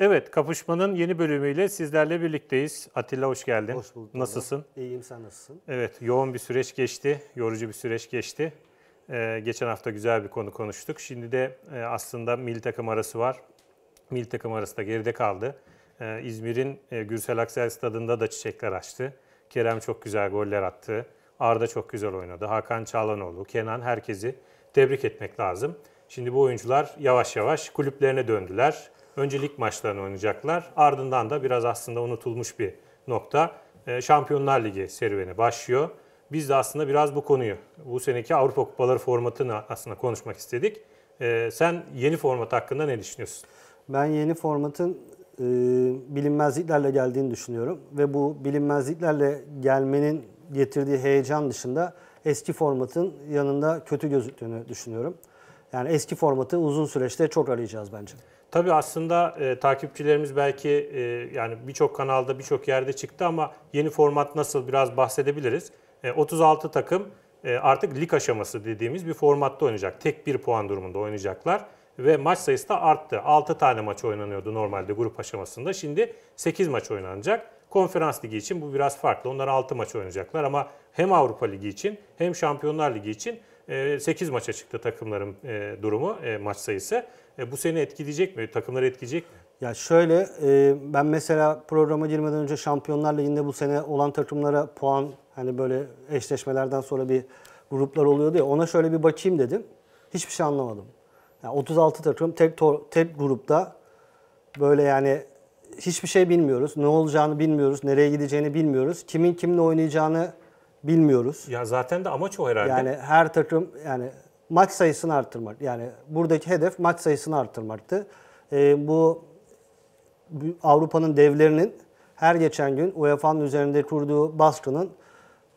Evet, Kapışma'nın yeni bölümüyle sizlerle birlikteyiz. Atilla hoş geldin. Hoş bulduk. Nasılsın? İyiyim, sen nasılsın? Evet, yoğun bir süreç geçti, yorucu bir süreç geçti. Ee, geçen hafta güzel bir konu konuştuk. Şimdi de e, aslında milli takım arası var. Milli takım arası da geride kaldı. Ee, İzmir'in e, Gürsel Aksel stadında da çiçekler açtı. Kerem çok güzel goller attı. Arda çok güzel oynadı. Hakan Çağlanoğlu, Kenan herkesi tebrik etmek lazım. Şimdi bu oyuncular yavaş yavaş kulüplerine döndüler Önce lig maçlarını oynayacaklar. Ardından da biraz aslında unutulmuş bir nokta. E, Şampiyonlar Ligi serüveni başlıyor. Biz de aslında biraz bu konuyu, bu seneki Avrupa Kupaları formatını aslında konuşmak istedik. E, sen yeni format hakkında ne düşünüyorsun? Ben yeni formatın e, bilinmezliklerle geldiğini düşünüyorum. Ve bu bilinmezliklerle gelmenin getirdiği heyecan dışında eski formatın yanında kötü gözüktüğünü düşünüyorum. Yani eski formatı uzun süreçte çok arayacağız bence. Tabii aslında e, takipçilerimiz belki e, yani birçok kanalda birçok yerde çıktı ama yeni format nasıl biraz bahsedebiliriz. E, 36 takım e, artık lig aşaması dediğimiz bir formatta oynayacak. Tek bir puan durumunda oynayacaklar ve maç sayısı da arttı. 6 tane maç oynanıyordu normalde grup aşamasında. Şimdi 8 maç oynanacak. Konferans Ligi için bu biraz farklı. Onlar 6 maç oynayacaklar ama hem Avrupa Ligi için hem Şampiyonlar Ligi için 8 e, maça çıktı takımların e, durumu, e, maç sayısı. E, bu seni etkileyecek mi? Takımları etkileyecek mi? Ya şöyle e, ben mesela programa girmeden önce Şampiyonlar Ligi'nde bu sene olan takımlara puan hani böyle eşleşmelerden sonra bir gruplar oluyordu ya ona şöyle bir bakayım dedim. Hiçbir şey anlamadım. Yani 36 takım tek tor, tek grupta böyle yani hiçbir şey bilmiyoruz. Ne olacağını bilmiyoruz. Nereye gideceğini bilmiyoruz. Kimin kimle oynayacağını bilmiyoruz. Ya zaten de amaç o herhalde. Yani her takım yani maç sayısını artırmak. Yani buradaki hedef maç sayısını artırmaktı. E, bu Avrupa'nın devlerinin her geçen gün UEFA'nın üzerinde kurduğu baskının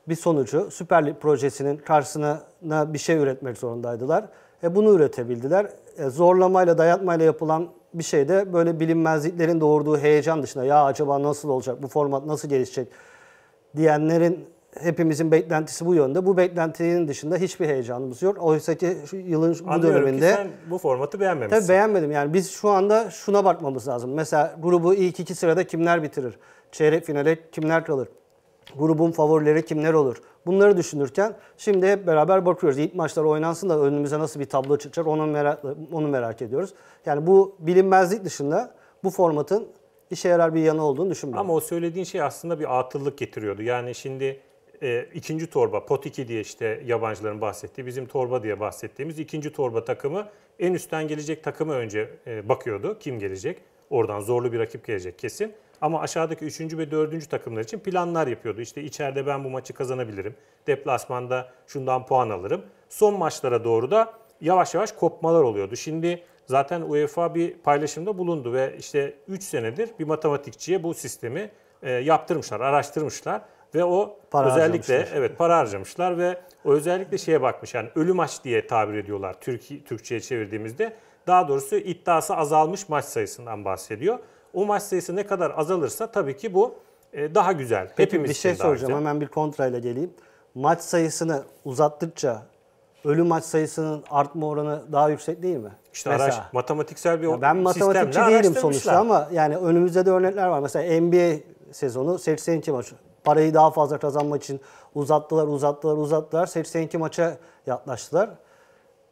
bir sonucu Süper Lig projesinin karşısına bir şey üretmek zorundaydılar. E bunu üretebildiler. E zorlamayla, dayatmayla yapılan bir şey de böyle bilinmezliklerin doğurduğu heyecan dışında ya acaba nasıl olacak, bu format nasıl gelişecek diyenlerin hepimizin beklentisi bu yönde. Bu beklentinin dışında hiçbir heyecanımız yok. Oysa ki şu yılın bu Anlıyorum döneminde... Ki sen bu formatı beğenmemişsin. Tabii beğenmedim. Yani biz şu anda şuna bakmamız lazım. Mesela grubu ilk iki sırada kimler bitirir? Çeyrek finale kimler kalır? Grubun favorileri kimler olur? Bunları düşünürken şimdi hep beraber bakıyoruz. İlk maçlar oynansın da önümüze nasıl bir tablo çıkacak onu merak, onu merak ediyoruz. Yani bu bilinmezlik dışında bu formatın işe yarar bir yanı olduğunu düşünmüyorum. Ama o söylediğin şey aslında bir atıllık getiriyordu. Yani şimdi e, ikinci torba pot 2 diye işte yabancıların bahsettiği bizim torba diye bahsettiğimiz ikinci torba takımı en üstten gelecek takımı önce e, bakıyordu. Kim gelecek? Oradan zorlu bir rakip gelecek kesin. Ama aşağıdaki üçüncü ve dördüncü takımlar için planlar yapıyordu. İşte içeride ben bu maçı kazanabilirim. Deplasmanda şundan puan alırım. Son maçlara doğru da yavaş yavaş kopmalar oluyordu. Şimdi zaten UEFA bir paylaşımda bulundu ve işte 3 senedir bir matematikçiye bu sistemi e, yaptırmışlar, araştırmışlar ve o para özellikle evet para harcamışlar ve o özellikle şeye bakmış yani ölü maç diye tabir ediyorlar Türkiye Türkçe'ye çevirdiğimizde. Daha doğrusu iddiası azalmış maç sayısından bahsediyor. O maç sayısı ne kadar azalırsa tabii ki bu e, daha güzel. Peki Hepimiz bir şey soracağım hemen bir kontrayla geleyim. Maç sayısını uzattıkça ölü maç sayısının artma oranı daha yüksek değil mi? İşte Mesela, matematiksel bir ya ben matematikçi değilim sonuçta ama yani önümüzde de örnekler var. Mesela NBA sezonu 82 maç parayı daha fazla kazanmak için uzattılar, uzattılar, uzattılar. 82 maça yaklaştılar.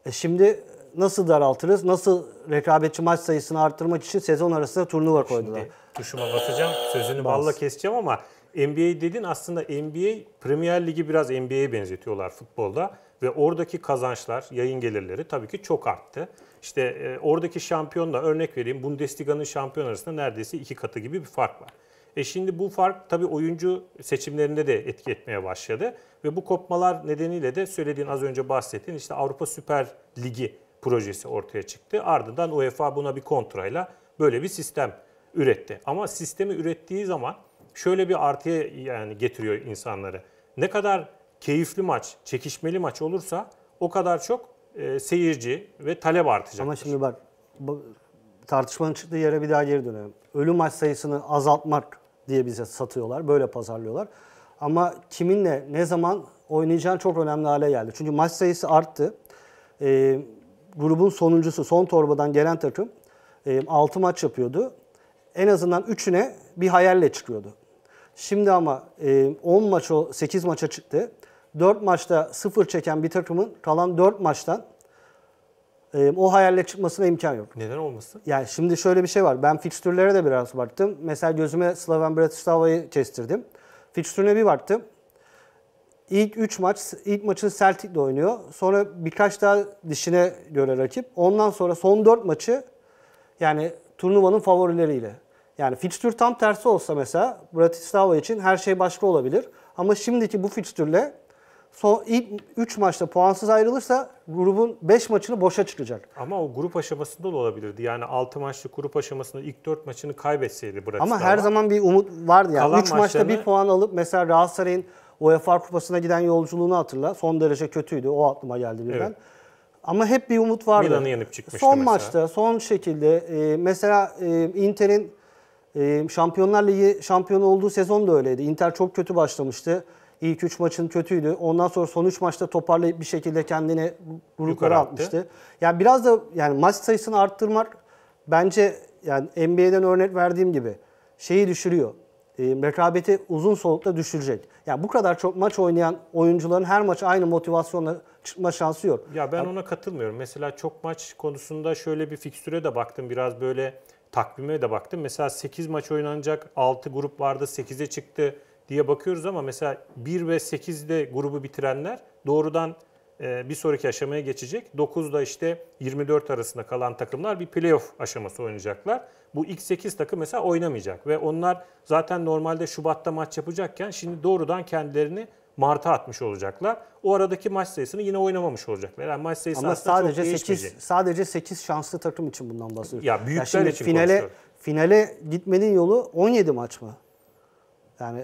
E şimdi nasıl daraltırız? Nasıl rekabetçi maç sayısını arttırmak için sezon arasında turnuva koydular? Şimdi tuşuma basacağım, sözünü Bas. balla keseceğim ama NBA dedin aslında NBA Premier Ligi biraz NBA'ye benzetiyorlar futbolda ve oradaki kazançlar, yayın gelirleri tabii ki çok arttı. İşte e, oradaki şampiyonla örnek vereyim Bundesliga'nın şampiyon arasında neredeyse iki katı gibi bir fark var. E şimdi bu fark tabii oyuncu seçimlerinde de etki etmeye başladı. Ve bu kopmalar nedeniyle de söylediğin az önce bahsettiğin işte Avrupa Süper Ligi projesi ortaya çıktı. Ardından UEFA buna bir kontrayla böyle bir sistem üretti. Ama sistemi ürettiği zaman şöyle bir artıya yani getiriyor insanları. Ne kadar keyifli maç, çekişmeli maç olursa o kadar çok e, seyirci ve talep artacak. Ama şimdi bak, bak tartışmanın çıktığı yere bir daha geri dönelim. Ölü maç sayısını azaltmak diye bize satıyorlar. Böyle pazarlıyorlar. Ama kiminle ne zaman oynayacağın çok önemli hale geldi. Çünkü maç sayısı arttı. E, grubun sonuncusu, son torbadan gelen takım e, 6 maç yapıyordu. En azından 3'üne bir hayalle çıkıyordu. Şimdi ama e, 10 maç, 8 maça çıktı. 4 maçta 0 çeken bir takımın kalan 4 maçtan o hayalle çıkmasına imkan yok. Neden olmasın? Yani şimdi şöyle bir şey var. Ben fikstürlere de biraz baktım. Mesela gözüme Slaven Bratislava'yı kestirdim. Fikstürüne bir baktım. İlk 3 maç, ilk maçın Celtic'le oynuyor. Sonra birkaç daha dişine göre rakip. Ondan sonra son 4 maçı yani turnuvanın favorileriyle. Yani fikstür tam tersi olsa mesela Bratislava için her şey başka olabilir. Ama şimdiki bu fikstürle son ilk 3 maçta puansız ayrılırsa grubun 5 maçını boşa çıkacak. Ama o grup aşamasında da olabilirdi. Yani 6 maçlı grup aşamasında ilk 4 maçını kaybetseydi Bratislava. Ama her zaman bir umut vardı yani. 3 maçlarını... maçta bir puan alıp mesela Galatasaray'ın UEFA Kupası'na giden yolculuğunu hatırla. Son derece kötüydü. O aklıma geldi birden. Evet. Ama hep bir umut vardı. Milan'ı yenip çıkmıştı Son mesela. maçta, son şekilde e, mesela e, Inter'in e, Şampiyonlar Ligi şampiyonu olduğu sezon da öyleydi. Inter çok kötü başlamıştı. İlk 3 maçın kötüydü. Ondan sonra son 3 maçta toparlayıp bir şekilde kendini gruplara atmıştı. Yani biraz da yani maç sayısını arttırmak bence yani NBA'den örnek verdiğim gibi şeyi düşürüyor. E, rekabeti uzun solukta düşürecek. Yani bu kadar çok maç oynayan oyuncuların her maç aynı motivasyonla çıkma şansı yok. Ya ben yani, ona katılmıyorum. Mesela çok maç konusunda şöyle bir fikstüre de baktım. Biraz böyle takvime de baktım. Mesela 8 maç oynanacak 6 grup vardı 8'e çıktı diye bakıyoruz ama mesela 1 ve 8'de grubu bitirenler doğrudan e, bir sonraki aşamaya geçecek. 9'da işte 24 arasında kalan takımlar bir playoff aşaması oynayacaklar. Bu ilk 8 takım mesela oynamayacak ve onlar zaten normalde Şubat'ta maç yapacakken şimdi doğrudan kendilerini Mart'a atmış olacaklar. O aradaki maç sayısını yine oynamamış olacaklar. Yani maç sayısı Ama sadece 8 sadece 8 şanslı takım için bundan bahsediyorum. Ya büyükler ya için finale konuşuyorum. finale gitmenin yolu 17 maç mı? Yani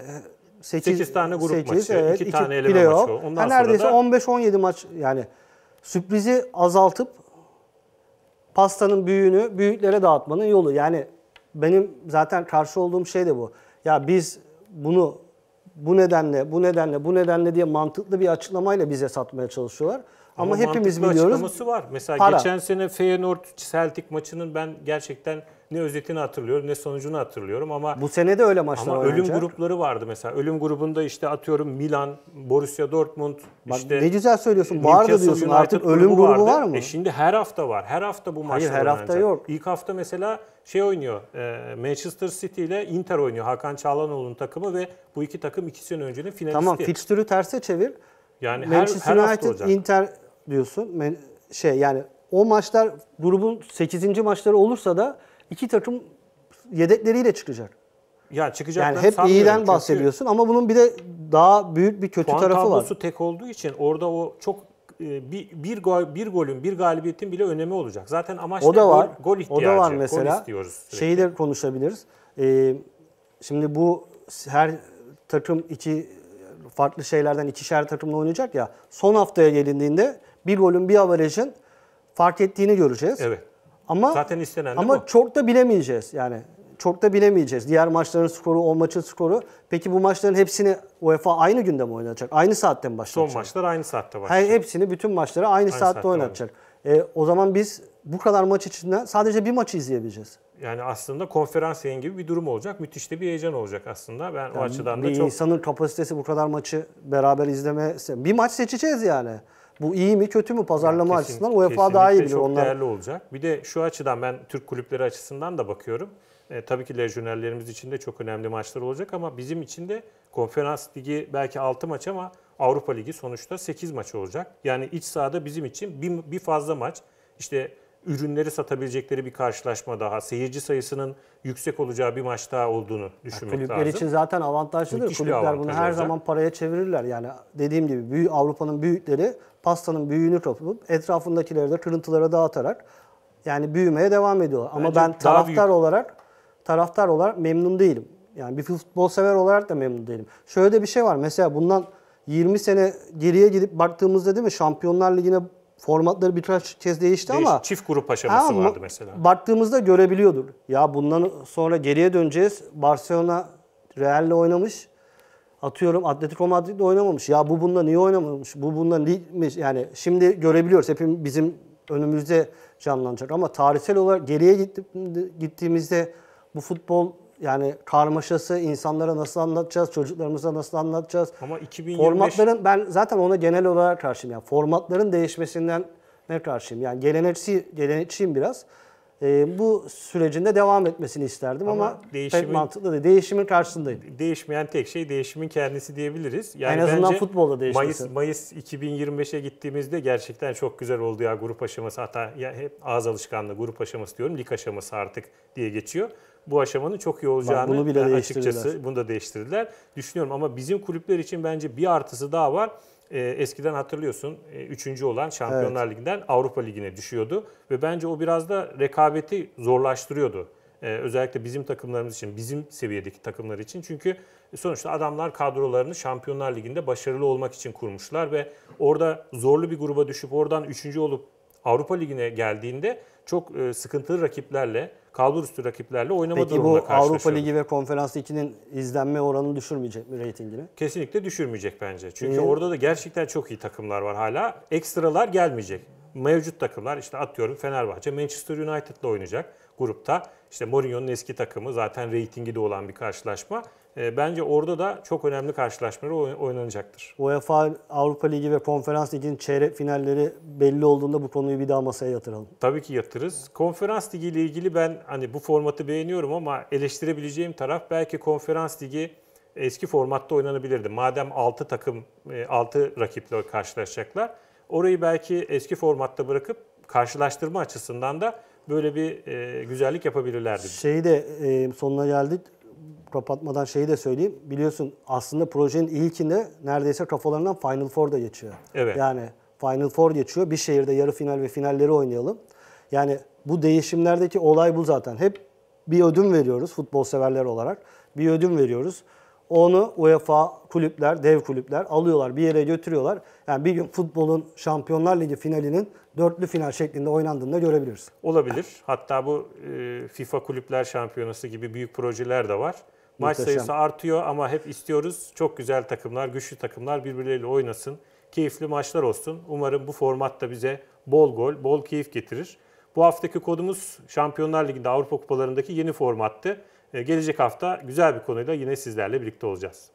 8, e, 8 tane grup 8, maçı, evet, 2, tane eleme playoff. maçı. Ondan yani neredeyse da... 15-17 maç yani sürprizi azaltıp pastanın büyüğünü büyüklere dağıtmanın yolu. Yani benim zaten karşı olduğum şey de bu. Ya biz bunu bu nedenle, bu nedenle, bu nedenle diye mantıklı bir açıklamayla bize satmaya çalışıyorlar. Ama, Ama hepimiz biliyoruz. açıklaması var. Mesela para. geçen sene Feyenoord Celtic maçının ben gerçekten ne özetini hatırlıyorum ne sonucunu hatırlıyorum ama bu sene de öyle maçlar ama oynanacak. ölüm grupları vardı mesela. Ölüm grubunda işte atıyorum Milan, Borussia Dortmund Bak, işte ne güzel söylüyorsun. Vardı diyorsun. United Artık ölüm grubu, grubu var mı? E şimdi her hafta var. Her hafta bu maçlar Hayır, her oynanacak. hafta yok. İlk hafta mesela şey oynuyor. E, Manchester City ile Inter oynuyor. Hakan Çalhanoğlu'nun takımı ve bu iki takım iki sene öncenin finalisti. Tamam, fikstürü terse çevir. Yani Manchester her, her United, Inter diyorsun. şey yani o maçlar grubun 8. maçları olursa da iki takım yedekleriyle çıkacak. Ya çıkacak. Yani hep iyiden çünkü bahsediyorsun ama bunun bir de daha büyük bir kötü puan tarafı var. Puan tek olduğu için orada o çok e, bir, bir gol bir golün bir galibiyetin bile önemi olacak. Zaten amaç o da ne? var. Gol, gol ihtiyacı. O da var mesela. Gol Şeyi de konuşabiliriz. Ee, şimdi bu her takım iki farklı şeylerden ikişer takımla oynayacak ya. Son haftaya gelindiğinde bir golün bir avarajın fark ettiğini göreceğiz. Evet. Ama zaten istenen ama bu. çok da bilemeyeceğiz. Yani çok da bilemeyeceğiz. Diğer maçların skoru, o maçın skoru. Peki bu maçların hepsini UEFA aynı günde mi oynatacak? Aynı saatte mi başlayacak? Son maçlar aynı saatte başlayacak. Her hepsini bütün maçları aynı, aynı saatte, saatte oynatacak. E, o zaman biz bu kadar maç içinde sadece bir maçı izleyebileceğiz. Yani aslında konferans yayın gibi bir durum olacak. Müthiş de bir heyecan olacak aslında. Ben yani o açıdan da çok... insanın kapasitesi bu kadar maçı beraber izlemesi... Bir maç seçeceğiz yani. Bu iyi mi kötü mü pazarlama yani açısından UEFA daha iyi bilir. çok değerli olacak. Bir de şu açıdan ben Türk kulüpleri açısından da bakıyorum. E, tabii ki lejyonerlerimiz için de çok önemli maçlar olacak ama bizim için de konferans ligi belki 6 maç ama Avrupa Ligi sonuçta 8 maç olacak. Yani iç sahada bizim için bir, bir fazla maç. İşte ürünleri satabilecekleri bir karşılaşma daha, seyirci sayısının yüksek olacağı bir maç daha olduğunu düşünmek kulüpler lazım. Kulüpler için zaten avantajlıdır. Müthiş kulüpler avantaj bunu her olacak. zaman paraya çevirirler. Yani dediğim gibi büyük Avrupa'nın büyükleri pastanın büyüğünü kapıp etrafındakileri de kırıntılara dağıtarak yani büyümeye devam ediyorlar. Ama Bence ben taraftar büyük. olarak taraftar olarak memnun değilim. Yani bir futbol sever olarak da memnun değilim. Şöyle de bir şey var. Mesela bundan 20 sene geriye gidip baktığımızda değil mi Şampiyonlar Ligi'ne formatları birkaç kez değişti Değiş, ama çift grup aşaması ha, vardı mesela. Baktığımızda görebiliyordur. Ya bundan sonra geriye döneceğiz. Barcelona Real'le oynamış. Atıyorum Atletico Madrid'le oynamamış. Ya bu bunda niye oynamamış? Bu bunda değilmiş. Yani şimdi görebiliyoruz. Hepim bizim önümüzde canlanacak ama tarihsel olarak geriye gittiğimizde bu futbol yani karmaşası insanlara nasıl anlatacağız, çocuklarımıza nasıl anlatacağız? Ama 2025... Formatların ben zaten ona genel olarak karşıyım. Yani formatların değişmesinden ne karşıyım? Yani gelenekçi, gelenekçiyim biraz. Ee, bu sürecinde devam etmesini isterdim ama, ama değişimin, pek mantıklı değil. Değişimin karşısındayım. Değişmeyen tek şey değişimin kendisi diyebiliriz. Yani en azından bence futbolda değişmesi. Mayıs, Mayıs 2025'e gittiğimizde gerçekten çok güzel oldu ya grup aşaması. Hatta ya hep ağız alışkanlığı grup aşaması diyorum. Lig aşaması artık diye geçiyor bu aşamanın çok iyi olacağını bunu bile açıkçası bunu da değiştirdiler. Düşünüyorum ama bizim kulüpler için bence bir artısı daha var. Ee, eskiden hatırlıyorsun e, üçüncü olan Şampiyonlar evet. Ligi'nden Avrupa Ligi'ne düşüyordu ve bence o biraz da rekabeti zorlaştırıyordu. Ee, özellikle bizim takımlarımız için, bizim seviyedeki takımlar için. Çünkü sonuçta adamlar kadrolarını Şampiyonlar Ligi'nde başarılı olmak için kurmuşlar ve orada zorlu bir gruba düşüp oradan üçüncü olup Avrupa Ligi'ne geldiğinde çok e, sıkıntılı rakiplerle, kalbur üstü rakiplerle oynama Peki, durumunda karşılaşıyor. Peki bu Avrupa Ligi ve Konferans 2'nin izlenme oranını düşürmeyecek mi reytingini? Kesinlikle düşürmeyecek bence. Çünkü hmm. orada da gerçekten çok iyi takımlar var hala. Ekstralar gelmeyecek. Mevcut takımlar işte atıyorum Fenerbahçe, Manchester United'la oynayacak grupta. İşte Mourinho'nun eski takımı zaten reytingi de olan bir karşılaşma. E, bence orada da çok önemli karşılaşmaları oynanacaktır. UEFA Avrupa Ligi ve Konferans Ligi'nin çeyrek finalleri belli olduğunda bu konuyu bir daha masaya yatıralım. Tabii ki yatırız. Konferans Ligi ile ilgili ben hani bu formatı beğeniyorum ama eleştirebileceğim taraf belki Konferans Ligi eski formatta oynanabilirdi. Madem 6 takım 6 e, rakiple karşılaşacaklar. Orayı belki eski formatta bırakıp karşılaştırma açısından da böyle bir e, güzellik yapabilirlerdi. Şeyi de e, sonuna geldik kapatmadan şeyi de söyleyeyim. Biliyorsun aslında projenin ilkinde neredeyse kafalarından Final Four da geçiyor. Evet. Yani Final Four geçiyor. Bir şehirde yarı final ve finalleri oynayalım. Yani bu değişimlerdeki olay bu zaten. Hep bir ödüm veriyoruz futbol severler olarak. Bir ödüm veriyoruz. Onu UEFA kulüpler, dev kulüpler alıyorlar, bir yere götürüyorlar. Yani bir gün futbolun Şampiyonlar Ligi finalinin dörtlü final şeklinde oynandığında görebiliriz. Olabilir. Hatta bu e, FIFA Kulüpler Şampiyonası gibi büyük projeler de var. Maç Muhteşem. sayısı artıyor ama hep istiyoruz çok güzel takımlar, güçlü takımlar birbirleriyle oynasın. Keyifli maçlar olsun. Umarım bu format da bize bol gol, bol keyif getirir. Bu haftaki kodumuz Şampiyonlar Ligi'nde Avrupa Kupalarındaki yeni formattı. Ee, gelecek hafta güzel bir konuyla yine sizlerle birlikte olacağız.